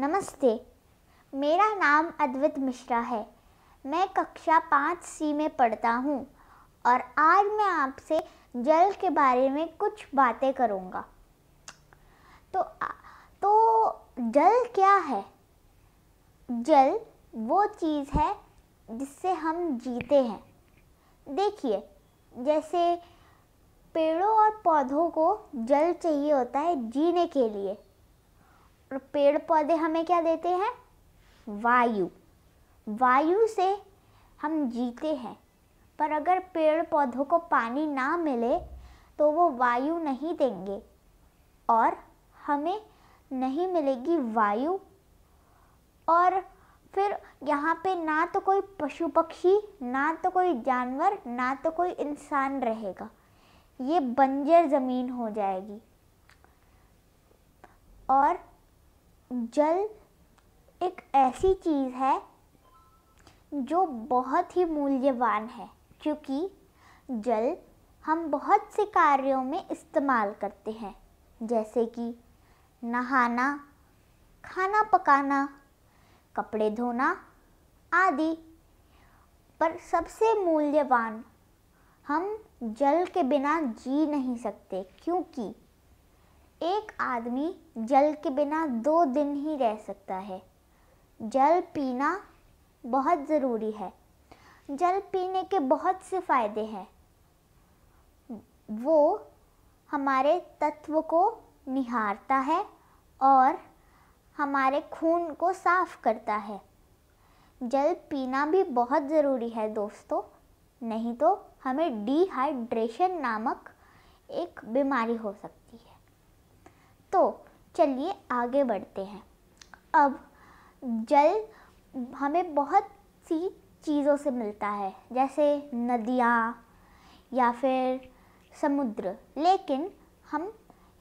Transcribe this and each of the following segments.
नमस्ते मेरा नाम अद्वित मिश्रा है मैं कक्षा पाँच सी में पढ़ता हूँ और आज मैं आपसे जल के बारे में कुछ बातें करूँगा तो तो जल क्या है जल वो चीज़ है जिससे हम जीते हैं देखिए जैसे पेड़ों और पौधों को जल चाहिए होता है जीने के लिए पेड़ पौधे हमें क्या देते हैं वायु वायु से हम जीते हैं पर अगर पेड़ पौधों को पानी ना मिले तो वो वायु नहीं देंगे और हमें नहीं मिलेगी वायु और फिर यहाँ पे ना तो कोई पशु पक्षी ना तो कोई जानवर ना तो कोई इंसान रहेगा ये बंजर ज़मीन हो जाएगी और जल एक ऐसी चीज़ है जो बहुत ही मूल्यवान है क्योंकि जल हम बहुत से कार्यों में इस्तेमाल करते हैं जैसे कि नहाना खाना पकाना कपड़े धोना आदि पर सबसे मूल्यवान हम जल के बिना जी नहीं सकते क्योंकि एक आदमी जल के बिना दो दिन ही रह सकता है जल पीना बहुत ज़रूरी है जल पीने के बहुत से फ़ायदे हैं वो हमारे तत्व को निहारता है और हमारे खून को साफ करता है जल पीना भी बहुत ज़रूरी है दोस्तों नहीं तो हमें डिहाइड्रेशन नामक एक बीमारी हो सकती है तो चलिए आगे बढ़ते हैं अब जल हमें बहुत सी चीज़ों से मिलता है जैसे नदियाँ या फिर समुद्र लेकिन हम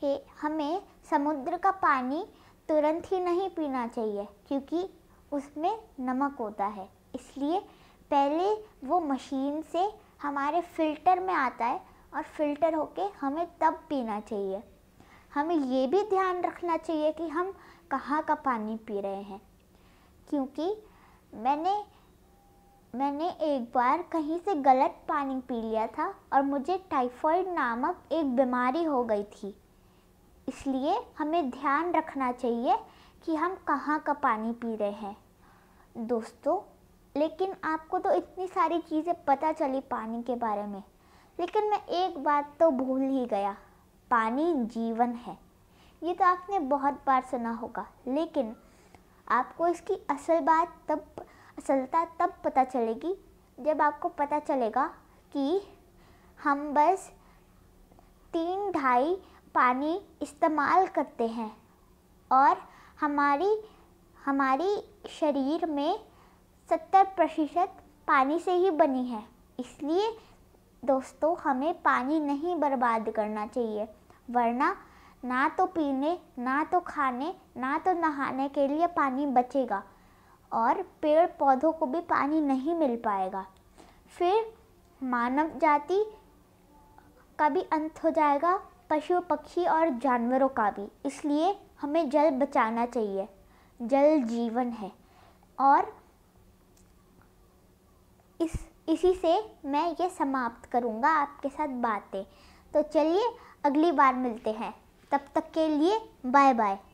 हे, हमें समुद्र का पानी तुरंत ही नहीं पीना चाहिए क्योंकि उसमें नमक होता है इसलिए पहले वो मशीन से हमारे फिल्टर में आता है और फिल्टर होके हमें तब पीना चाहिए हमें ये भी ध्यान रखना चाहिए कि हम कहाँ का पानी पी रहे हैं क्योंकि मैंने मैंने एक बार कहीं से गलत पानी पी लिया था और मुझे टाइफॉइड नामक एक बीमारी हो गई थी इसलिए हमें ध्यान रखना चाहिए कि हम कहाँ का पानी पी रहे हैं दोस्तों लेकिन आपको तो इतनी सारी चीज़ें पता चली पानी के बारे में लेकिन मैं एक बात तो भूल ही गया पानी जीवन है ये तो आपने बहुत बार सुना होगा लेकिन आपको इसकी असल बात तब असलता तब पता चलेगी जब आपको पता चलेगा कि हम बस तीन ढाई पानी इस्तेमाल करते हैं और हमारी हमारी शरीर में सत्तर प्रतिशत पानी से ही बनी है इसलिए दोस्तों हमें पानी नहीं बर्बाद करना चाहिए वरना ना तो पीने ना तो खाने ना तो नहाने के लिए पानी बचेगा और पेड़ पौधों को भी पानी नहीं मिल पाएगा फिर मानव जाति का भी अंत हो जाएगा पशु पक्षी और जानवरों का भी इसलिए हमें जल बचाना चाहिए जल जीवन है और इस इसी से मैं ये समाप्त करूँगा आपके साथ बातें तो चलिए अगली बार मिलते हैं तब तक के लिए बाय बाय